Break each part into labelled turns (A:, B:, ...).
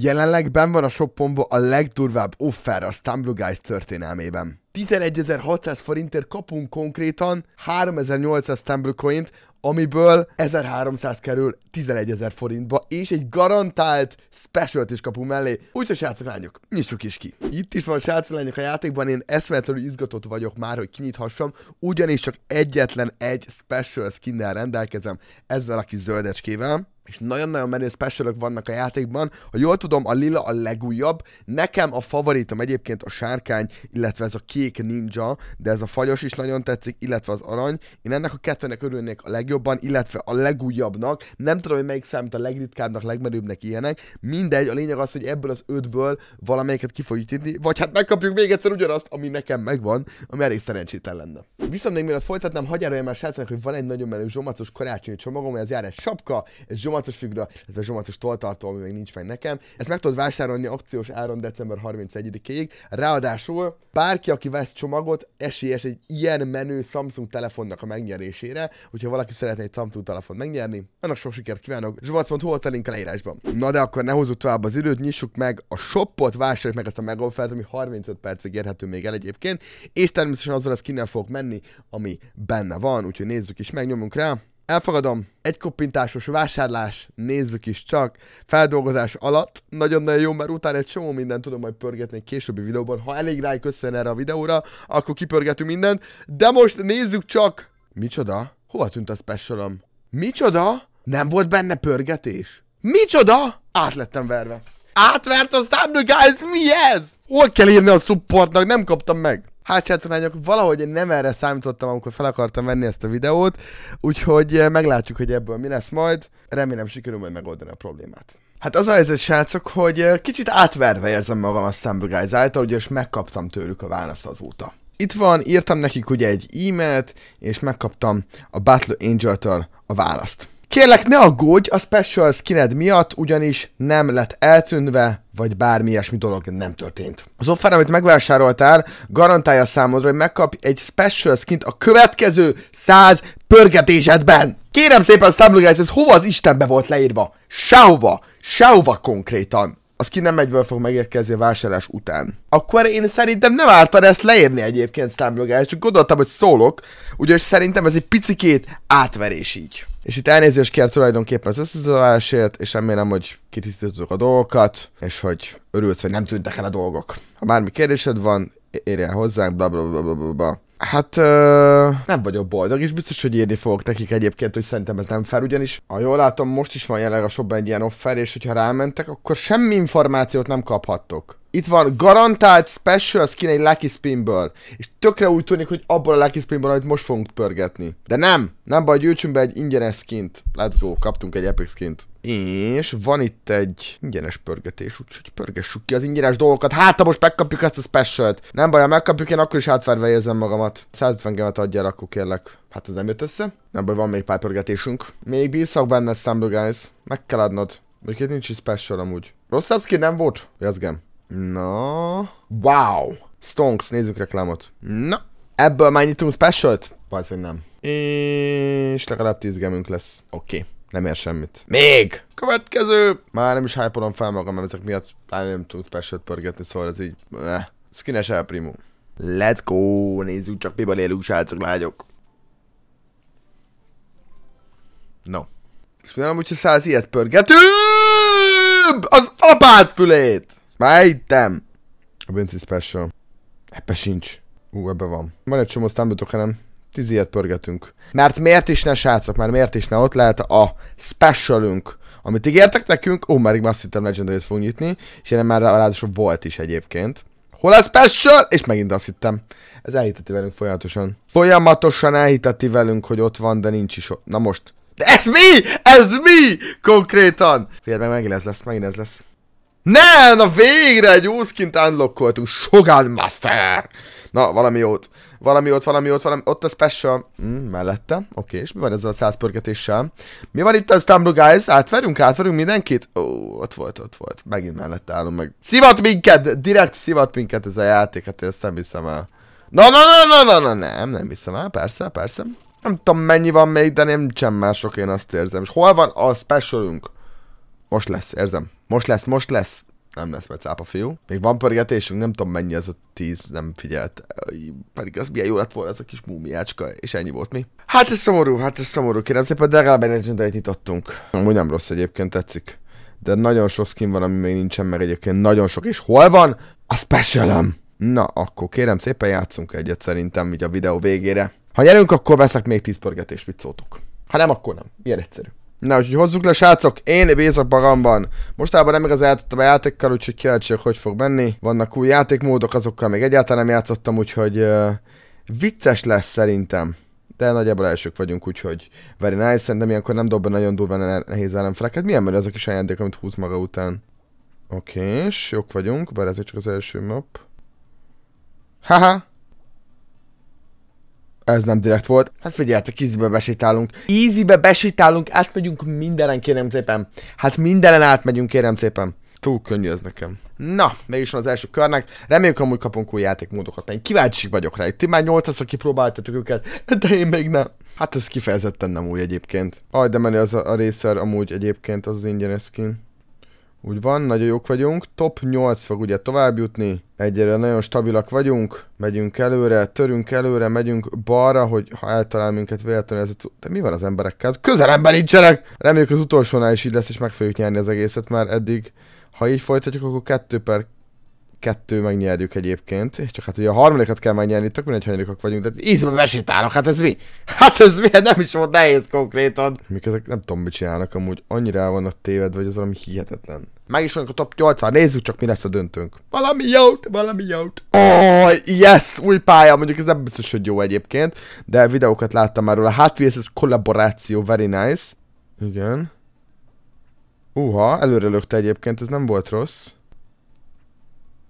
A: Jelenleg ben van a shoppomba a legdurvább offer a Stumble Guys történelmében. 11.600 forintért kapunk konkrétan 3800 Stumble coint, amiből 1300 kerül 11.000 forintba, és egy garantált special is kapunk mellé. Úgyhogy srácok, lányok, nyissuk is ki. Itt is van srácok, lányok a játékban, én eszméletlenül izgatott vagyok már, hogy kinyithassam, ugyanis csak egyetlen egy special skinnel rendelkezem ezzel a kis zöldecskével és nagyon-nagyon menő specialok vannak a játékban. Ha jól tudom, a lila a legújabb. Nekem a favoritom egyébként a sárkány, illetve ez a kék ninja, de ez a fagyos is nagyon tetszik, illetve az arany. Én ennek a kettőnek örülnék a legjobban, illetve a legújabbnak. Nem tudom, hogy melyik számít a legritkábbnak, legmerőbbnek ilyenek. Mindegy, a lényeg az, hogy ebből az ötből valamelyiket ki fogjuk titni, vagy hát megkapjuk még egyszer ugyanazt, ami nekem megvan, ami elég szerencsétlen lenne. Viszont még mielőtt folytatnám, hagyjára már srácnak, hogy van egy nagyon menő zsomacos karácsonyi csomagom, ez jár egy sapka, egy zsomac zsomacos függre, ez a zsomacos toltartó, ami még nincs meg nekem. Ezt meg tudod vásárolni akciós áron december 31-ig. Ráadásul bárki, aki vesz csomagot, esélyes egy ilyen menő Samsung telefonnak a megnyerésére, hogyha valaki szeretne egy Samsung telefon megnyerni, annak sok sikert kívánok. Zsomac.hu a link a leírásban. Na de akkor ne hozzuk tovább az időt, nyissuk meg a shopot, vásároljuk meg ezt a megoffert, ami 35 percig érhető még el egyébként, és természetesen azzal az skinnel fogok menni, ami benne van, úgyhogy nézzük is, megnyomunk rá. Elfogadom, egy koppintásos vásárlás, nézzük is csak, feldolgozás alatt, nagyon-nagyon jó, mert utána egy csomó mindent tudom majd pörgetni egy későbbi videóban, ha elég rá köszön erre a videóra, akkor kipörgetünk mindent, de most nézzük csak, micsoda, hova tűnt a specialom? Micsoda? Nem volt benne pörgetés? Micsoda? Át lettem verve. Átvert a Stumble Guys, mi ez? Hol kell írni a supportnak? Nem kaptam meg hátsátszonányok, valahogy én nem erre számítottam, amikor fel akartam venni ezt a videót, úgyhogy eh, meglátjuk, hogy ebből mi lesz majd. Remélem sikerül majd megoldani a problémát. Hát az a helyzet, srácok, hogy eh, kicsit átverve érzem magam a Stumble Guys által, ugyanis megkaptam tőlük a választ azóta. Itt van, írtam nekik ugye egy e-mailt, és megkaptam a Battle Angel-től a választ. Kérlek, ne aggódj a special skined miatt, ugyanis nem lett eltűnve, vagy bármi ilyesmi dolog nem történt. Az offer, amit megvásároltál, garantálja számodra, hogy megkap egy special skint a következő 100 pörgetésedben. Kérem szépen, Slumlog ez hova az Istenbe volt leírva? Sehova! Sehova konkrétan! az ki nem egyből fog megérkezni a vásárlás után. Akkor én szerintem nem ártan ezt leírni egyébként számlogás, csak gondoltam, hogy szólok, ugyanis szerintem ez egy picikét átverés így. És itt elnézést kér tulajdonképpen az összezavárásért, és remélem, hogy kitisztítottuk a dolgokat, és hogy örülsz, hogy nem tűntek el a dolgok. Ha bármi kérdésed van, érjen hozzánk, bla bla bla bla bla. Hát uh, nem vagyok boldog, és biztos, hogy írni fogok nekik egyébként, hogy szerintem ez nem fel, ugyanis ha jól látom, most is van jelenleg a shopban egy ilyen offer, és hogyha rámentek, akkor semmi információt nem kaphattok. Itt van garantált special skin egy Lucky Spinből, és tökre úgy tűnik, hogy abból a Lucky Spinből, amit most fogunk pörgetni. De nem, nem baj, gyűjtsünk be egy ingyenes skint. Let's go, kaptunk egy epic skint. És van itt egy ingyenes pörgetés, úgyhogy pörgessük ki az ingyenes dolgokat. Hát, ha most megkapjuk ezt a specialt. Nem baj, ha megkapjuk, én akkor is átverve érzem magamat. 150 gemet adjál, akkor kérlek. Hát ez nem jött össze. Nem baj, van még pár pörgetésünk. Még bízok benne, Sambo guys. Meg kell adnod. Még itt nincs is special amúgy. Rosszabb skin nem volt? Jazgem. Na. No. Wow. Stonks, nézzük reklámot. Na. No. Ebből már nyitunk specialt? Valószínűleg nem. És legalább 10 gemünk lesz. Oké. Okay nem ér semmit. Még! Következő! Már nem is hype fel magam, mert ezek miatt pláne nem tudom special pörgetni, szóval ez így... Eh. Skines El Primo. Let's go! Nézzük csak, miben élünk, srácok, lányok. No. És mi amúgy, ha száz ilyet pörgetőbb? Az apád fülét! Már hittem. A Vinci Special. Ebbe sincs. Ú, ebbe van. Van egy csomó stambutok, hanem tiziet pörgetünk. Mert miért is ne, srácok, mert miért is ne, ott lehet a specialünk, amit ígértek nekünk, ó, oh, már azt hittem legendary fogunk nyitni, és én már ráadásul volt is egyébként. Hol a special? És megint azt hittem. Ez elhiteti velünk folyamatosan. Folyamatosan elhiteti velünk, hogy ott van, de nincs is ott. Na most. De ez mi? Ez mi? Konkrétan! Figyeld meg, megint ez lesz, megint ez lesz. Ne, na végre egy úszkint unlockoltunk. Shogun Master. Na, valami jót. Valami ott, valami ott, valami ott a special. Mm, mellette. Oké, okay, és mi van ezzel a százpörgetéssel? Mi van itt a Stumble Guys? Átverünk, átverünk mindenkit? Ó, ott volt, ott volt. Megint mellette állom meg. Szivat minket! Direkt szivat minket ez a játék, hát én ezt nem hiszem el. Na, na, na, na, na, na, nem, nem hiszem el, persze, persze. Nem tudom mennyi van még, de nem sem mások, én azt érzem. És hol van a specialünk? Most lesz, érzem. Most lesz, most lesz. Nem lesz mert cápa fiú. Még van pörgetésünk, nem tudom mennyi az a tíz, nem figyelt. Pedig az milyen jó lett volna ez a kis múmiácska, és ennyi volt mi. Hát ez szomorú, hát ez szomorú, kérem szépen, de legalább egy legendary nyitottunk. Amúgy nem rossz egyébként, tetszik. De nagyon sok skin van, ami még nincsen meg egyébként, nagyon sok. És hol van? A -em. Na, akkor kérem szépen játszunk egyet szerintem így a videó végére. Ha nyerünk, akkor veszek még 10 pörgetést, mit Ha nem, akkor nem. Milyen egyszerű. Na, úgyhogy hozzuk le, srácok, én bízok magamban. Mostában nem igazán játszottam a játékkal, úgyhogy kíváncsi, hogy fog menni. Vannak új játékmódok, azokkal még egyáltalán nem játszottam, úgyhogy uh, vicces lesz szerintem. De nagyjából elsők vagyunk, úgyhogy very nice, szerintem ilyenkor nem dob be nagyon ne nehéz ellenfeleket. Hát milyen menő az a kis ajándék, amit húz maga után? Oké, és jók vagyunk, bár ez csak az első map. Haha, ez nem direkt volt. Hát figyeljetek, hát ízibe besétálunk. Ízibe besétálunk, átmegyünk mindenen, kérem szépen. Hát mindenen átmegyünk, kérem szépen. Túl könnyű ez nekem. Na, mégis van az első körnek. Reméljük, amúgy kapunk új játékmódokat. Én kíváncsi vagyok rá. Ti már 800 ra kipróbáltatok őket, de én még nem. Hát ez kifejezetten nem új egyébként. Aj, de menni az a, a részer amúgy egyébként, az az ingyenes skin. Úgy van, nagyon jók vagyunk. Top 8 fog ugye tovább jutni. Egyre nagyon stabilak vagyunk. Megyünk előre, törünk előre, megyünk balra, hogy ha eltalál minket véletlenül ez... De mi van az emberekkel? Közelemben nincsenek! Reméljük az utolsónál is így lesz, és meg fogjuk nyerni az egészet, mert eddig, ha így folytatjuk, akkor 2 per kettő megnyerjük egyébként, csak hát ugye a harmadikat kell megnyerni, tök mindegy hanyadikak vagyunk, de ízben besétálok, hát ez mi? Hát ez mi? Hát nem is volt nehéz konkrétan. Mik ezek nem tudom, mit csinálnak, amúgy annyira el vannak téved vagy az valami hihetetlen meg is vagyunk a top 8 nézzük csak mi lesz a döntőnk. Valami jót, valami jót. Oh, yes, új pálya, mondjuk ez nem biztos, hogy jó egyébként, de videókat láttam már róla. Hát ez kollaboráció, very nice. Igen. Uha, előre lökte egyébként, ez nem volt rossz.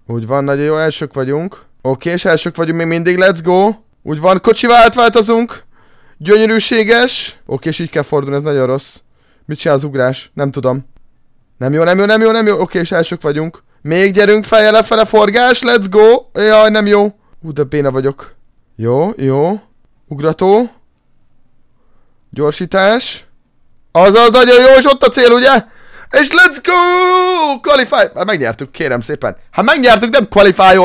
A: Úgy van, nagyon jó, elsők vagyunk. Oké, és elsők vagyunk még mindig, let's go! Úgy van, kocsival átváltozunk! Gyönyörűséges! Oké, és így kell fordulni, ez nagyon rossz. Mit csinál az ugrás? Nem tudom. Nem jó, nem jó, nem jó, nem jó. Oké, és elsők vagyunk. Még gyerünk fejjel lefele, forgás, let's go! Jaj, nem jó. Ú, de béna vagyok. Jó, jó. Ugrató. Gyorsítás. Azaz, nagyon jó, és ott a cél, ugye? És let's go! Qualify! Hát megnyertük, kérem szépen. Hát megnyertük, nem qualify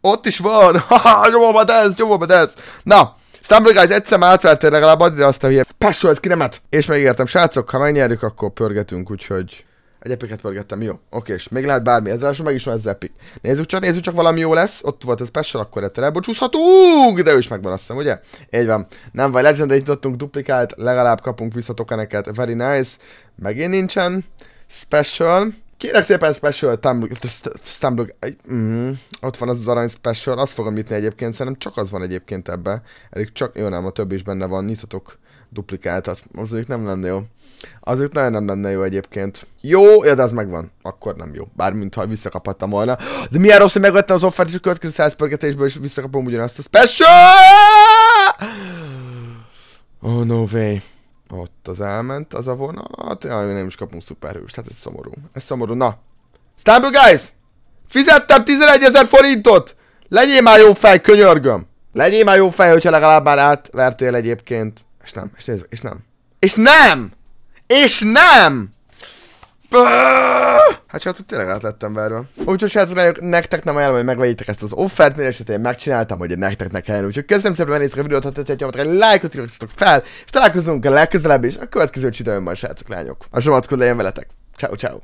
A: Ott is van. Haha, nyomom a ez, nyomom a dance. Na, Stumble Guys egyszer már átverte legalább adja azt a hülye special skinemet. És megígértem, srácok, ha megnyerjük, akkor pörgetünk, úgyhogy... Egy epiket pörgettem, jó. Oké, és még lehet bármi. Ez ráadásul meg is van ez epic. Nézzük csak, nézzük csak, valami jó lesz. Ott volt ez special, akkor ettől elbocsúszhatunk. De ő is megvan, azt hiszem, ugye? Így van. Nem vagy, legendre nyitottunk duplikált, legalább kapunk vissza tokeneket. Very nice. Megint nincsen. Special. Kérek szépen special Stumblug, mm, ott van az, az arany special, azt fogom nyitni egyébként, szerintem csak az van egyébként ebbe. Elég csak, jó nem, a többi is benne van, nyitatok duplikáltat, az ők nem lenne jó. Azok nagyon nem lenne jó egyébként. Jó, ja, de az megvan. Akkor nem jó. bármint ha visszakaphattam volna. De milyen rossz, hogy megvettem az offert, és a következő százpörgetésből is visszakapom ugyanazt a special! Oh, no way. Ott az elment, az a vonat. Jaj, nem is kapunk szuperhős. tehát ez szomorú. Ez szomorú. Na. Stumble guys! Fizettem 11 ezer forintot! Legyél már jó fej, könyörgöm! Legyél már jó fej, hogyha legalább már átvertél egyébként. És nem, és nézd, és nem. És nem! És nem! Hát srácok, tényleg át lettem verve. Úgyhogy srácok, nektek nem ajánlom, hogy megvegyétek ezt az offert, mert esetén hát megcsináltam, hogy nektek ne kellene. Úgyhogy köszönöm szépen, hogy néztek a videót, ha tetszett, nyomatra egy lájkot, iratkozzatok fel, és találkozunk a legközelebb is a következő csütörtökön, srácok, lányok. A zsomatkod legyen veletek. Ciao, ciao.